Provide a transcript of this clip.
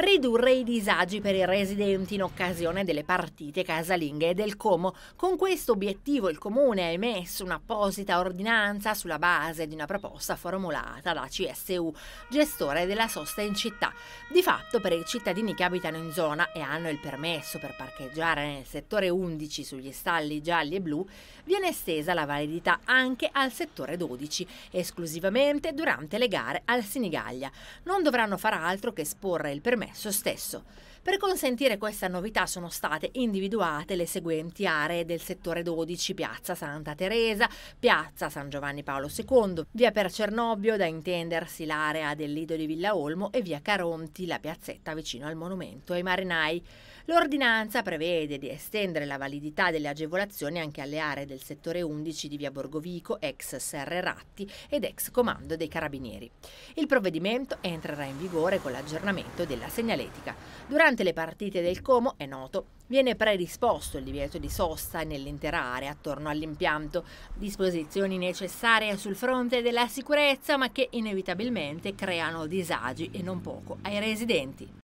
ridurre i disagi per i residenti in occasione delle partite casalinghe del Como. Con questo obiettivo il Comune ha emesso un'apposita ordinanza sulla base di una proposta formulata da CSU, gestore della sosta in città. Di fatto per i cittadini che abitano in zona e hanno il permesso per parcheggiare nel settore 11 sugli stalli gialli e blu, viene estesa la validità anche al settore 12, esclusivamente durante le gare al Sinigaglia. Non dovranno far altro che esporre il permesso compresso stesso. Per consentire questa novità sono state individuate le seguenti aree del settore 12, Piazza Santa Teresa, Piazza San Giovanni Paolo II, via per Cernobbio, da intendersi l'area del Lido di Villa Olmo e via Caronti, la piazzetta vicino al monumento ai marinai. L'ordinanza prevede di estendere la validità delle agevolazioni anche alle aree del settore 11 di via Borgovico, ex Serre Ratti ed ex comando dei Carabinieri. Il provvedimento entrerà in vigore con l'aggiornamento della della segnaletica. Durante le partite del Como, è noto, viene predisposto il divieto di sosta nell'intera area attorno all'impianto, disposizioni necessarie sul fronte della sicurezza ma che inevitabilmente creano disagi e non poco ai residenti.